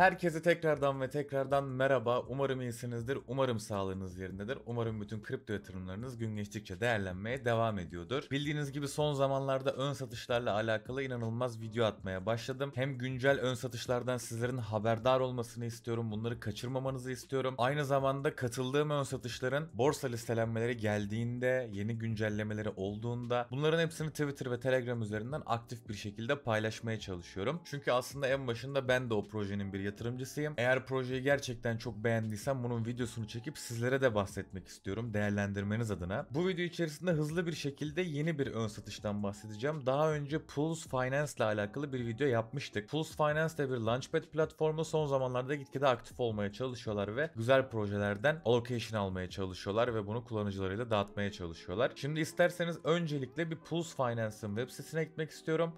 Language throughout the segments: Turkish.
Herkese tekrardan ve tekrardan merhaba. Umarım iyisinizdir. Umarım sağlığınız yerindedir. Umarım bütün kripto yatırımlarınız gün geçtikçe değerlenmeye devam ediyordur. Bildiğiniz gibi son zamanlarda ön satışlarla alakalı inanılmaz video atmaya başladım. Hem güncel ön satışlardan sizlerin haberdar olmasını istiyorum. Bunları kaçırmamanızı istiyorum. Aynı zamanda katıldığım ön satışların borsa listelenmeleri geldiğinde, yeni güncellemeleri olduğunda bunların hepsini Twitter ve Telegram üzerinden aktif bir şekilde paylaşmaya çalışıyorum. Çünkü aslında en başında ben de o projenin bir yatırımcısıyım. Eğer projeyi gerçekten çok beğendiysem bunun videosunu çekip sizlere de bahsetmek istiyorum değerlendirmeniz adına. Bu video içerisinde hızlı bir şekilde yeni bir ön satıştan bahsedeceğim. Daha önce Pulse Finance ile alakalı bir video yapmıştık. Pulse Finance de bir launchpad platformu son zamanlarda gitgide aktif olmaya çalışıyorlar ve güzel projelerden allocation almaya çalışıyorlar ve bunu kullanıcılarıyla dağıtmaya çalışıyorlar. Şimdi isterseniz öncelikle bir Pulse Finance'ın web sitesine gitmek istiyorum.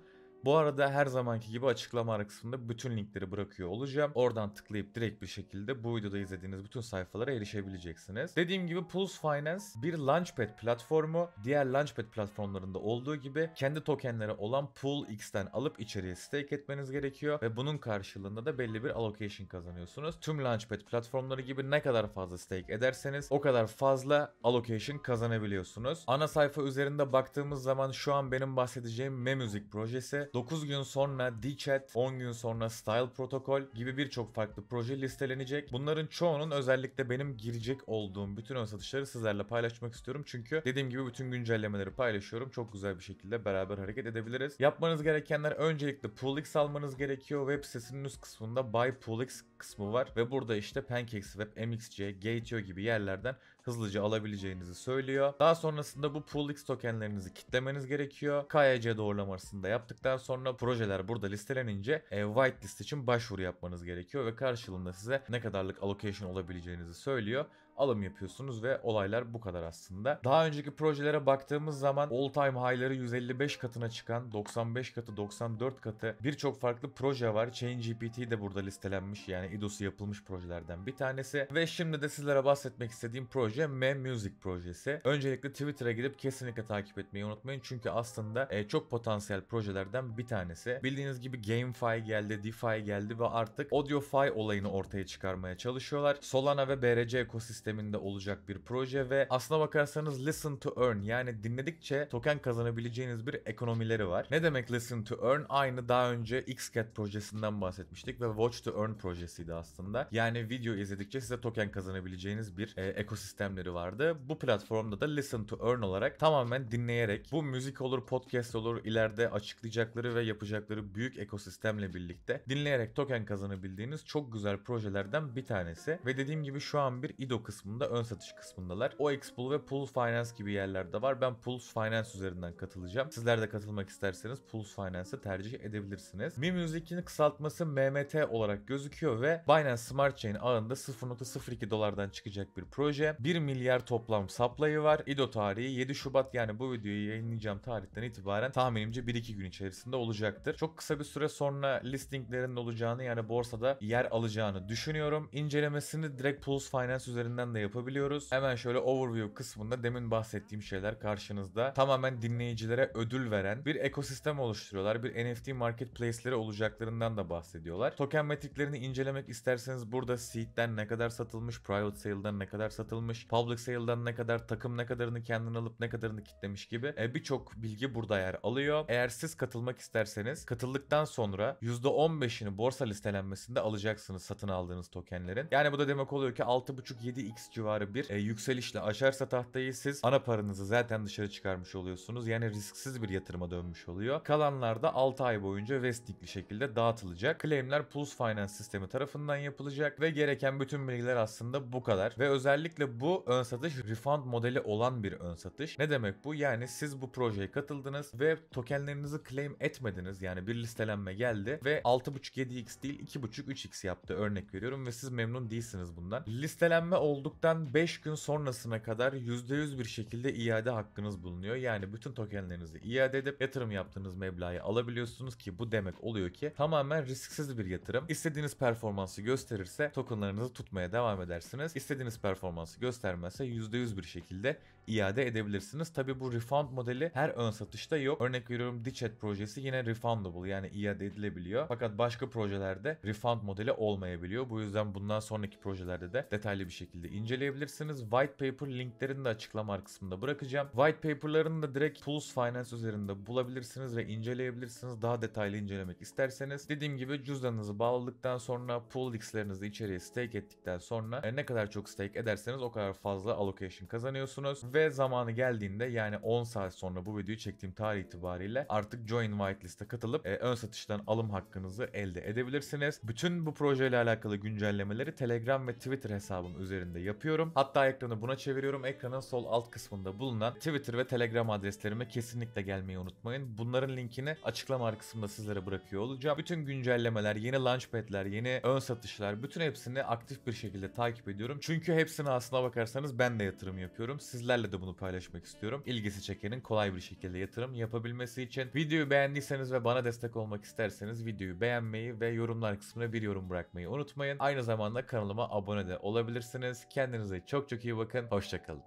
Bu arada her zamanki gibi açıklama kısmında bütün linkleri bırakıyor olacağım. Oradan tıklayıp direkt bir şekilde bu videoda izlediğiniz bütün sayfalara erişebileceksiniz. Dediğim gibi Pulse Finance bir Launchpad platformu. Diğer Launchpad platformlarında olduğu gibi kendi tokenleri olan Pool X'ten alıp içeriye stake etmeniz gerekiyor ve bunun karşılığında da belli bir allocation kazanıyorsunuz. Tüm Launchpad platformları gibi ne kadar fazla stake ederseniz o kadar fazla allocation kazanabiliyorsunuz. Ana sayfa üzerinde baktığımız zaman şu an benim bahsedeceğim Memusic projesi 9 gün sonra DChat, 10 gün sonra Style Protocol gibi birçok farklı proje listelenecek. Bunların çoğunun özellikle benim girecek olduğum bütün ön satışları sizlerle paylaşmak istiyorum. Çünkü dediğim gibi bütün güncellemeleri paylaşıyorum. Çok güzel bir şekilde beraber hareket edebiliriz. Yapmanız gerekenler öncelikle Poolix almanız gerekiyor. Web sitesinin üst kısmında Buy Poolix kısmı var ve burada işte Pancakeswap, MXC, Gate.io gibi yerlerden hızlıca alabileceğinizi söylüyor. Daha sonrasında bu Poolix tokenlerinizi kitlemeniz gerekiyor. KYC doğrulamasını da yaptıktan sonra projeler burada listelenince e, whitelist için başvuru yapmanız gerekiyor ve karşılığında size ne kadarlık allocation olabileceğinizi söylüyor alım yapıyorsunuz ve olaylar bu kadar aslında. Daha önceki projelere baktığımız zaman all time high'ları 155 katına çıkan, 95 katı, 94 katı birçok farklı proje var. ChatGPT de burada listelenmiş yani IDOS'u yapılmış projelerden bir tanesi ve şimdi de sizlere bahsetmek istediğim proje M Music projesi. Öncelikle Twitter'a gidip kesinlikle takip etmeyi unutmayın çünkü aslında e, çok potansiyel projelerden bir tanesi. Bildiğiniz gibi GameFi geldi, DeFi geldi ve artık AudioFi olayını ortaya çıkarmaya çalışıyorlar. Solana ve BRC ekosistemi sisteminde olacak bir proje ve aslına bakarsanız listen to earn yani dinledikçe token kazanabileceğiniz bir ekonomileri var. Ne demek listen to earn? Aynı daha önce XCAT projesinden bahsetmiştik ve watch to earn projesiydi aslında. Yani video izledikçe size token kazanabileceğiniz bir e, ekosistemleri vardı. Bu platformda da listen to earn olarak tamamen dinleyerek bu müzik olur, podcast olur, ileride açıklayacakları ve yapacakları büyük ekosistemle birlikte dinleyerek token kazanabildiğiniz çok güzel projelerden bir tanesi. Ve dediğim gibi şu an bir IDO kısmında ön satış kısmındalar. O Expool ve Pulse Finance gibi yerlerde var. Ben Pulse Finance üzerinden katılacağım. Sizler de katılmak isterseniz Pulse Finance'ı tercih edebilirsiniz. Mi Music'in kısaltması MMT olarak gözüküyor ve Binance Smart Chain ağında 0.02 dolardan çıkacak bir proje. 1 milyar toplam saplayı var. Ido tarihi 7 Şubat yani bu videoyu yayınlayacağım tarihten itibaren tahminimce 1-2 gün içerisinde olacaktır. Çok kısa bir süre sonra listinglerin olacağını yani borsada yer alacağını düşünüyorum. İncelemesini direkt Pulse Finance üzerinden üzerinden de yapabiliyoruz. Hemen şöyle overview kısmında demin bahsettiğim şeyler karşınızda. Tamamen dinleyicilere ödül veren bir ekosistem oluşturuyorlar. Bir NFT marketplace'leri olacaklarından da bahsediyorlar. Token metriklerini incelemek isterseniz burada seed'den ne kadar satılmış, private sale'dan ne kadar satılmış, public sale'dan ne kadar, takım ne kadarını kendin alıp ne kadarını kitlemiş gibi e, birçok bilgi burada yer alıyor. Eğer siz katılmak isterseniz katıldıktan sonra %15'ini borsa listelenmesinde alacaksınız satın aldığınız tokenlerin. Yani bu da demek oluyor ki 6.5-7 x civarı bir e, yükselişle aşarsa tahtayı siz ana paranızı zaten dışarı çıkarmış oluyorsunuz. Yani risksiz bir yatırıma dönmüş oluyor. Kalanlar da 6 ay boyunca vestingli şekilde dağıtılacak. Claimler Pulse Finance sistemi tarafından yapılacak ve gereken bütün bilgiler aslında bu kadar. Ve özellikle bu ön satış refund modeli olan bir ön satış. Ne demek bu? Yani siz bu projeye katıldınız ve tokenlerinizi claim etmediniz. Yani bir listelenme geldi ve 6.5-7x değil 2.5-3x yaptı örnek veriyorum ve siz memnun değilsiniz bundan. Listelenme oldu olduktan 5 gün sonrasına kadar %100 bir şekilde iade hakkınız bulunuyor. Yani bütün tokenlerinizi iade edip yatırım yaptığınız meblağı alabiliyorsunuz ki bu demek oluyor ki tamamen risksiz bir yatırım. İstediğiniz performansı gösterirse tokenlarınızı tutmaya devam edersiniz. İstediğiniz performansı göstermezse %100 bir şekilde iade edebilirsiniz. Tabi bu refund modeli her ön satışta yok. Örnek veriyorum Dichat projesi yine refundable yani iade edilebiliyor. Fakat başka projelerde refund modeli olmayabiliyor. Bu yüzden bundan sonraki projelerde de detaylı bir şekilde inceleyebilirsiniz. White paper linklerini de açıklama kısmında bırakacağım. White paper'larını da direkt Pulse Finance üzerinde bulabilirsiniz ve inceleyebilirsiniz. Daha detaylı incelemek isterseniz. Dediğim gibi cüzdanınızı bağladıktan sonra pool x'lerinizi içeriye stake ettikten sonra e, ne kadar çok stake ederseniz o kadar fazla allocation kazanıyorsunuz ve zamanı geldiğinde yani 10 saat sonra bu videoyu çektiğim tarih itibariyle artık join whitelist'e katılıp e, ön satıştan alım hakkınızı elde edebilirsiniz. Bütün bu projeyle alakalı güncellemeleri Telegram ve Twitter hesabım üzerinde yapıyorum. Hatta ekranı buna çeviriyorum. Ekranın sol alt kısmında bulunan Twitter ve Telegram adreslerime kesinlikle gelmeyi unutmayın. Bunların linkini açıklama kısmında sizlere bırakıyor olacağım. Bütün güncellemeler, yeni launchpad'ler, yeni ön satışlar bütün hepsini aktif bir şekilde takip ediyorum. Çünkü hepsine aslına bakarsanız ben de yatırım yapıyorum. Sizlerle de bunu paylaşmak istiyorum. İlgisi çekenin kolay bir şekilde yatırım yapabilmesi için videoyu beğendiyseniz ve bana destek olmak isterseniz videoyu beğenmeyi ve yorumlar kısmına bir yorum bırakmayı unutmayın. Aynı zamanda kanalıma abone de olabilirsiniz. Kendinize çok çok iyi bakın. Hoşçakalın.